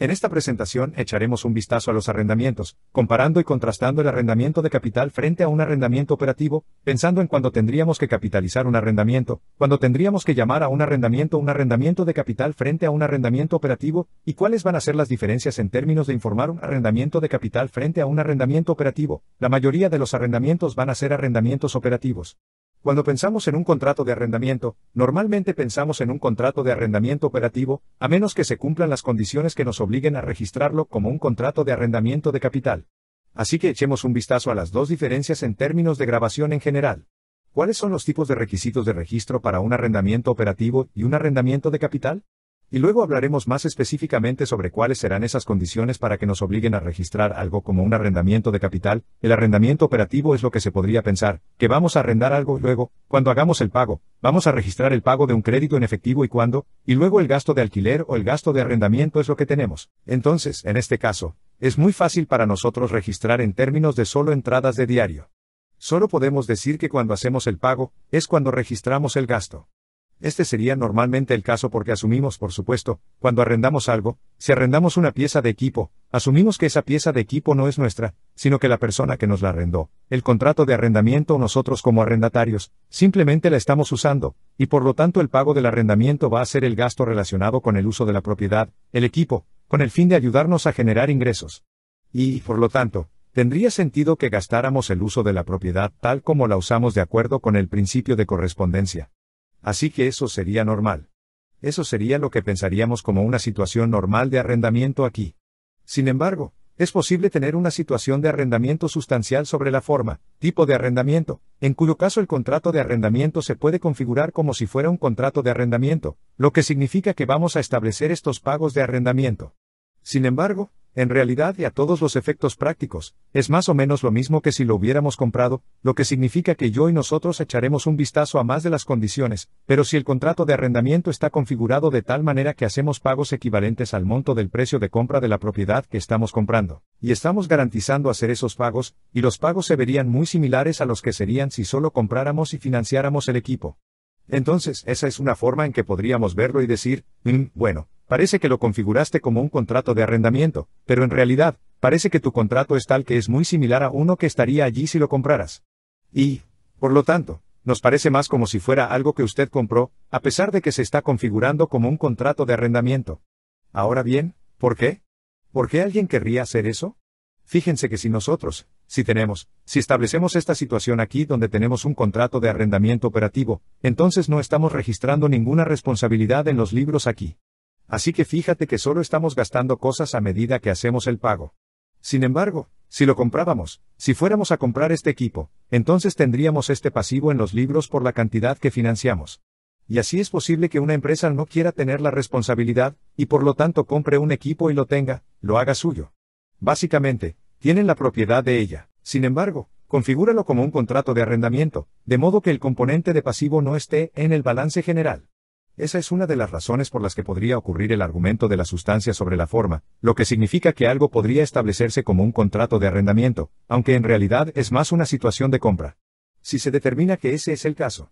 En esta presentación echaremos un vistazo a los arrendamientos, comparando y contrastando el arrendamiento de capital frente a un arrendamiento operativo, pensando en cuándo tendríamos que capitalizar un arrendamiento, cuándo tendríamos que llamar a un arrendamiento un arrendamiento de capital frente a un arrendamiento operativo, y cuáles van a ser las diferencias en términos de informar un arrendamiento de capital frente a un arrendamiento operativo. La mayoría de los arrendamientos van a ser arrendamientos operativos. Cuando pensamos en un contrato de arrendamiento, normalmente pensamos en un contrato de arrendamiento operativo, a menos que se cumplan las condiciones que nos obliguen a registrarlo como un contrato de arrendamiento de capital. Así que echemos un vistazo a las dos diferencias en términos de grabación en general. ¿Cuáles son los tipos de requisitos de registro para un arrendamiento operativo y un arrendamiento de capital? Y luego hablaremos más específicamente sobre cuáles serán esas condiciones para que nos obliguen a registrar algo como un arrendamiento de capital. El arrendamiento operativo es lo que se podría pensar, que vamos a arrendar algo y luego, cuando hagamos el pago, vamos a registrar el pago de un crédito en efectivo y cuando, y luego el gasto de alquiler o el gasto de arrendamiento es lo que tenemos. Entonces, en este caso, es muy fácil para nosotros registrar en términos de solo entradas de diario. Solo podemos decir que cuando hacemos el pago, es cuando registramos el gasto. Este sería normalmente el caso porque asumimos, por supuesto, cuando arrendamos algo, si arrendamos una pieza de equipo, asumimos que esa pieza de equipo no es nuestra, sino que la persona que nos la arrendó, el contrato de arrendamiento o nosotros como arrendatarios, simplemente la estamos usando, y por lo tanto el pago del arrendamiento va a ser el gasto relacionado con el uso de la propiedad, el equipo, con el fin de ayudarnos a generar ingresos. Y, por lo tanto, tendría sentido que gastáramos el uso de la propiedad tal como la usamos de acuerdo con el principio de correspondencia. Así que eso sería normal. Eso sería lo que pensaríamos como una situación normal de arrendamiento aquí. Sin embargo, es posible tener una situación de arrendamiento sustancial sobre la forma, tipo de arrendamiento, en cuyo caso el contrato de arrendamiento se puede configurar como si fuera un contrato de arrendamiento, lo que significa que vamos a establecer estos pagos de arrendamiento. Sin embargo, en realidad y a todos los efectos prácticos, es más o menos lo mismo que si lo hubiéramos comprado, lo que significa que yo y nosotros echaremos un vistazo a más de las condiciones, pero si el contrato de arrendamiento está configurado de tal manera que hacemos pagos equivalentes al monto del precio de compra de la propiedad que estamos comprando, y estamos garantizando hacer esos pagos, y los pagos se verían muy similares a los que serían si solo compráramos y financiáramos el equipo. Entonces, esa es una forma en que podríamos verlo y decir, mm, bueno, parece que lo configuraste como un contrato de arrendamiento, pero en realidad, parece que tu contrato es tal que es muy similar a uno que estaría allí si lo compraras. Y, por lo tanto, nos parece más como si fuera algo que usted compró, a pesar de que se está configurando como un contrato de arrendamiento. Ahora bien, ¿por qué? ¿Por qué alguien querría hacer eso? Fíjense que si nosotros, si tenemos, si establecemos esta situación aquí donde tenemos un contrato de arrendamiento operativo, entonces no estamos registrando ninguna responsabilidad en los libros aquí. Así que fíjate que solo estamos gastando cosas a medida que hacemos el pago. Sin embargo, si lo comprábamos, si fuéramos a comprar este equipo, entonces tendríamos este pasivo en los libros por la cantidad que financiamos. Y así es posible que una empresa no quiera tener la responsabilidad, y por lo tanto compre un equipo y lo tenga, lo haga suyo. Básicamente, tienen la propiedad de ella. Sin embargo, configúralo como un contrato de arrendamiento, de modo que el componente de pasivo no esté en el balance general. Esa es una de las razones por las que podría ocurrir el argumento de la sustancia sobre la forma, lo que significa que algo podría establecerse como un contrato de arrendamiento, aunque en realidad es más una situación de compra. Si se determina que ese es el caso.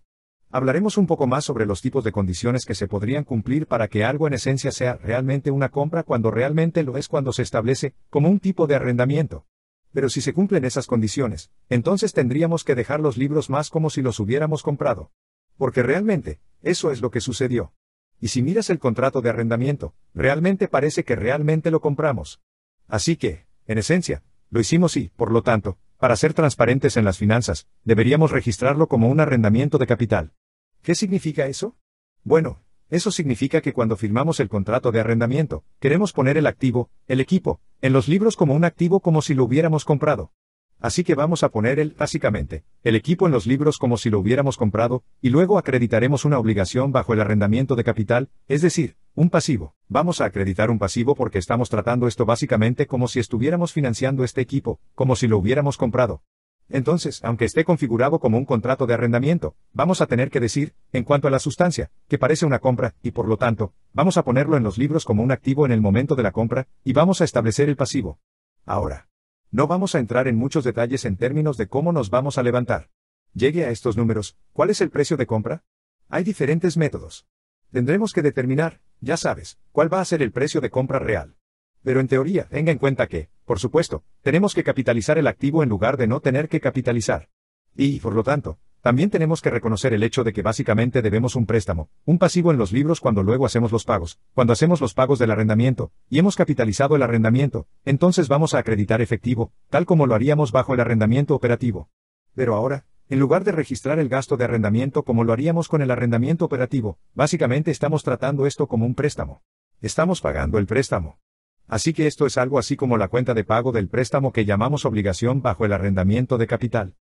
Hablaremos un poco más sobre los tipos de condiciones que se podrían cumplir para que algo en esencia sea realmente una compra cuando realmente lo es cuando se establece como un tipo de arrendamiento. Pero si se cumplen esas condiciones, entonces tendríamos que dejar los libros más como si los hubiéramos comprado. Porque realmente, eso es lo que sucedió. Y si miras el contrato de arrendamiento, realmente parece que realmente lo compramos. Así que, en esencia, lo hicimos y, por lo tanto, para ser transparentes en las finanzas, deberíamos registrarlo como un arrendamiento de capital. ¿Qué significa eso? Bueno, eso significa que cuando firmamos el contrato de arrendamiento, queremos poner el activo, el equipo, en los libros como un activo como si lo hubiéramos comprado. Así que vamos a poner el, básicamente, el equipo en los libros como si lo hubiéramos comprado, y luego acreditaremos una obligación bajo el arrendamiento de capital, es decir, un pasivo. Vamos a acreditar un pasivo porque estamos tratando esto básicamente como si estuviéramos financiando este equipo, como si lo hubiéramos comprado. Entonces, aunque esté configurado como un contrato de arrendamiento, vamos a tener que decir, en cuanto a la sustancia, que parece una compra, y por lo tanto, vamos a ponerlo en los libros como un activo en el momento de la compra, y vamos a establecer el pasivo. Ahora, no vamos a entrar en muchos detalles en términos de cómo nos vamos a levantar. Llegue a estos números, ¿cuál es el precio de compra? Hay diferentes métodos. Tendremos que determinar, ya sabes, cuál va a ser el precio de compra real. Pero en teoría, tenga en cuenta que, por supuesto, tenemos que capitalizar el activo en lugar de no tener que capitalizar. Y, por lo tanto, también tenemos que reconocer el hecho de que básicamente debemos un préstamo, un pasivo en los libros cuando luego hacemos los pagos, cuando hacemos los pagos del arrendamiento, y hemos capitalizado el arrendamiento, entonces vamos a acreditar efectivo, tal como lo haríamos bajo el arrendamiento operativo. Pero ahora, en lugar de registrar el gasto de arrendamiento como lo haríamos con el arrendamiento operativo, básicamente estamos tratando esto como un préstamo. Estamos pagando el préstamo. Así que esto es algo así como la cuenta de pago del préstamo que llamamos obligación bajo el arrendamiento de capital.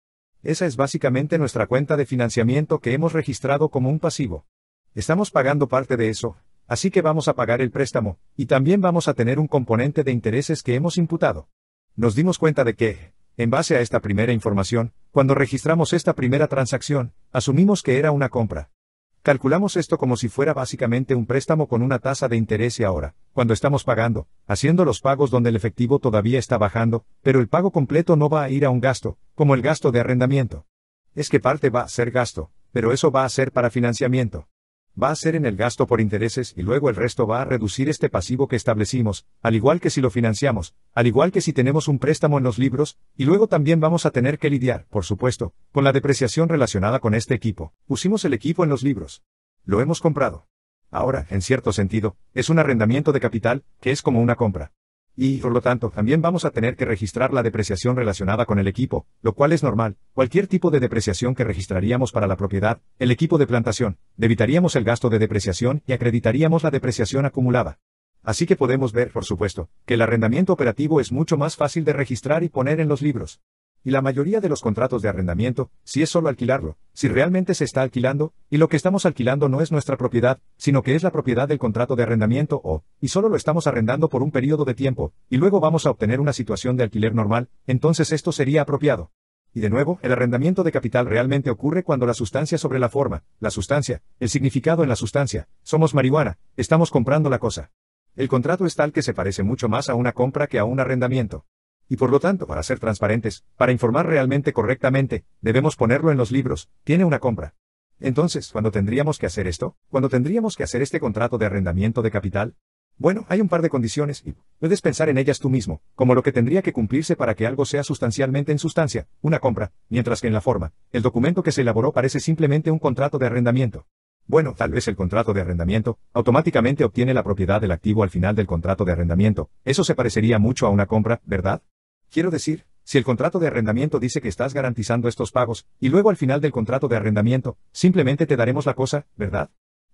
Esa es básicamente nuestra cuenta de financiamiento que hemos registrado como un pasivo. Estamos pagando parte de eso, así que vamos a pagar el préstamo, y también vamos a tener un componente de intereses que hemos imputado. Nos dimos cuenta de que, en base a esta primera información, cuando registramos esta primera transacción, asumimos que era una compra. Calculamos esto como si fuera básicamente un préstamo con una tasa de interés y ahora, cuando estamos pagando, haciendo los pagos donde el efectivo todavía está bajando, pero el pago completo no va a ir a un gasto, como el gasto de arrendamiento. Es que parte va a ser gasto, pero eso va a ser para financiamiento va a ser en el gasto por intereses y luego el resto va a reducir este pasivo que establecimos, al igual que si lo financiamos, al igual que si tenemos un préstamo en los libros, y luego también vamos a tener que lidiar, por supuesto, con la depreciación relacionada con este equipo. Usimos el equipo en los libros. Lo hemos comprado. Ahora, en cierto sentido, es un arrendamiento de capital, que es como una compra y, por lo tanto, también vamos a tener que registrar la depreciación relacionada con el equipo, lo cual es normal. Cualquier tipo de depreciación que registraríamos para la propiedad, el equipo de plantación, debitaríamos el gasto de depreciación y acreditaríamos la depreciación acumulada. Así que podemos ver, por supuesto, que el arrendamiento operativo es mucho más fácil de registrar y poner en los libros y la mayoría de los contratos de arrendamiento, si es solo alquilarlo, si realmente se está alquilando, y lo que estamos alquilando no es nuestra propiedad, sino que es la propiedad del contrato de arrendamiento o, y solo lo estamos arrendando por un periodo de tiempo, y luego vamos a obtener una situación de alquiler normal, entonces esto sería apropiado. Y de nuevo, el arrendamiento de capital realmente ocurre cuando la sustancia sobre la forma, la sustancia, el significado en la sustancia, somos marihuana, estamos comprando la cosa. El contrato es tal que se parece mucho más a una compra que a un arrendamiento y por lo tanto, para ser transparentes, para informar realmente correctamente, debemos ponerlo en los libros, tiene una compra. Entonces, ¿cuándo tendríamos que hacer esto? ¿Cuándo tendríamos que hacer este contrato de arrendamiento de capital? Bueno, hay un par de condiciones y puedes pensar en ellas tú mismo, como lo que tendría que cumplirse para que algo sea sustancialmente en sustancia, una compra, mientras que en la forma, el documento que se elaboró parece simplemente un contrato de arrendamiento. Bueno, tal vez el contrato de arrendamiento automáticamente obtiene la propiedad del activo al final del contrato de arrendamiento. Eso se parecería mucho a una compra, ¿verdad? Quiero decir, si el contrato de arrendamiento dice que estás garantizando estos pagos, y luego al final del contrato de arrendamiento, simplemente te daremos la cosa, ¿verdad?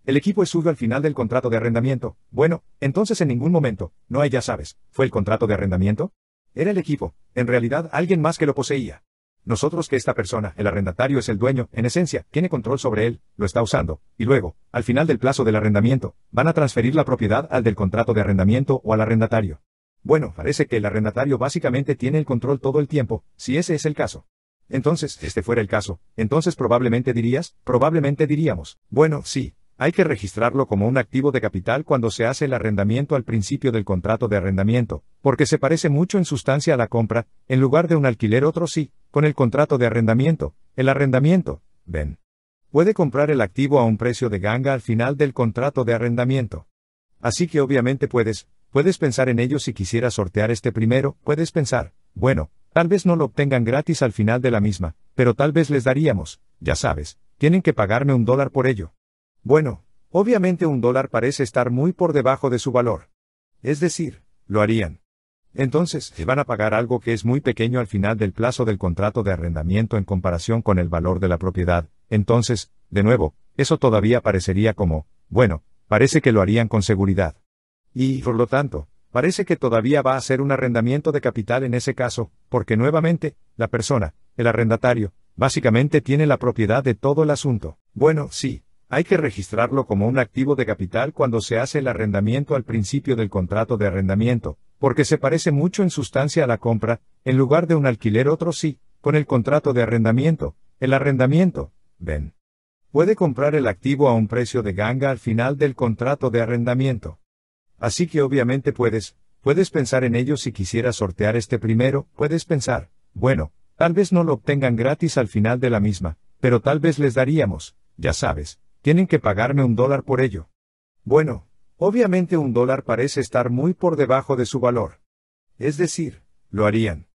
El equipo es suyo al final del contrato de arrendamiento. Bueno, entonces en ningún momento, no hay ya sabes, ¿fue el contrato de arrendamiento? Era el equipo, en realidad alguien más que lo poseía. Nosotros que esta persona, el arrendatario es el dueño, en esencia, tiene control sobre él, lo está usando, y luego, al final del plazo del arrendamiento, van a transferir la propiedad al del contrato de arrendamiento o al arrendatario. Bueno, parece que el arrendatario básicamente tiene el control todo el tiempo, si ese es el caso. Entonces, este fuera el caso, entonces probablemente dirías, probablemente diríamos, bueno, sí, hay que registrarlo como un activo de capital cuando se hace el arrendamiento al principio del contrato de arrendamiento, porque se parece mucho en sustancia a la compra, en lugar de un alquiler otro sí, con el contrato de arrendamiento, el arrendamiento, ven. Puede comprar el activo a un precio de ganga al final del contrato de arrendamiento. Así que obviamente puedes, Puedes pensar en ello si quisiera sortear este primero, puedes pensar, bueno, tal vez no lo obtengan gratis al final de la misma, pero tal vez les daríamos, ya sabes, tienen que pagarme un dólar por ello. Bueno, obviamente un dólar parece estar muy por debajo de su valor. Es decir, lo harían. Entonces, se van a pagar algo que es muy pequeño al final del plazo del contrato de arrendamiento en comparación con el valor de la propiedad. Entonces, de nuevo, eso todavía parecería como, bueno, parece que lo harían con seguridad. Y, por lo tanto, parece que todavía va a ser un arrendamiento de capital en ese caso, porque nuevamente, la persona, el arrendatario, básicamente tiene la propiedad de todo el asunto. Bueno, sí, hay que registrarlo como un activo de capital cuando se hace el arrendamiento al principio del contrato de arrendamiento, porque se parece mucho en sustancia a la compra, en lugar de un alquiler otro sí, con el contrato de arrendamiento, el arrendamiento, ven. Puede comprar el activo a un precio de ganga al final del contrato de arrendamiento. Así que obviamente puedes, puedes pensar en ello si quisieras sortear este primero, puedes pensar, bueno, tal vez no lo obtengan gratis al final de la misma, pero tal vez les daríamos, ya sabes, tienen que pagarme un dólar por ello. Bueno, obviamente un dólar parece estar muy por debajo de su valor. Es decir, lo harían.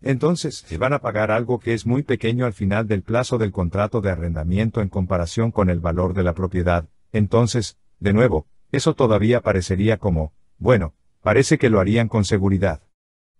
Entonces, se van a pagar algo que es muy pequeño al final del plazo del contrato de arrendamiento en comparación con el valor de la propiedad. Entonces, de nuevo, eso todavía parecería como, bueno, parece que lo harían con seguridad.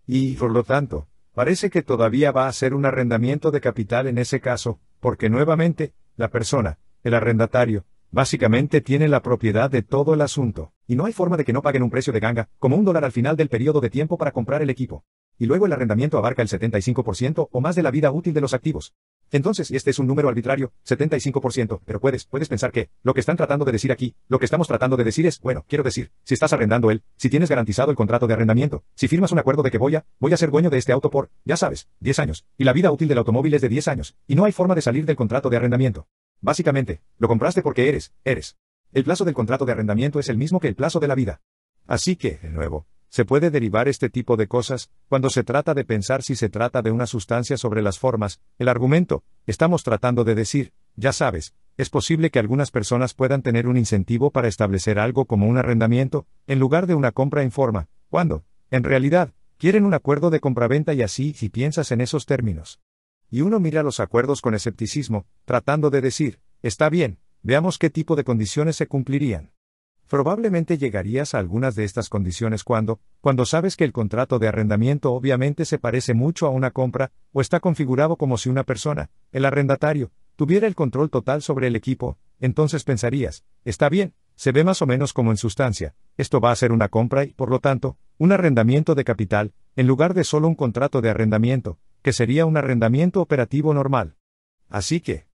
Y, por lo tanto, parece que todavía va a ser un arrendamiento de capital en ese caso, porque nuevamente, la persona, el arrendatario, básicamente tiene la propiedad de todo el asunto, y no hay forma de que no paguen un precio de ganga, como un dólar al final del periodo de tiempo para comprar el equipo. Y luego el arrendamiento abarca el 75% o más de la vida útil de los activos. Entonces, este es un número arbitrario, 75%, pero puedes, puedes pensar que, lo que están tratando de decir aquí, lo que estamos tratando de decir es, bueno, quiero decir, si estás arrendando él, si tienes garantizado el contrato de arrendamiento, si firmas un acuerdo de que voy a, voy a ser dueño de este auto por, ya sabes, 10 años, y la vida útil del automóvil es de 10 años, y no hay forma de salir del contrato de arrendamiento. Básicamente, lo compraste porque eres, eres. El plazo del contrato de arrendamiento es el mismo que el plazo de la vida. Así que, de nuevo, se puede derivar este tipo de cosas, cuando se trata de pensar si se trata de una sustancia sobre las formas, el argumento, estamos tratando de decir, ya sabes, es posible que algunas personas puedan tener un incentivo para establecer algo como un arrendamiento, en lugar de una compra en forma, cuando, en realidad, quieren un acuerdo de compraventa y así si piensas en esos términos. Y uno mira los acuerdos con escepticismo, tratando de decir, está bien, veamos qué tipo de condiciones se cumplirían. Probablemente llegarías a algunas de estas condiciones cuando, cuando sabes que el contrato de arrendamiento obviamente se parece mucho a una compra, o está configurado como si una persona, el arrendatario, tuviera el control total sobre el equipo, entonces pensarías, está bien, se ve más o menos como en sustancia, esto va a ser una compra y, por lo tanto, un arrendamiento de capital, en lugar de solo un contrato de arrendamiento, que sería un arrendamiento operativo normal. Así que,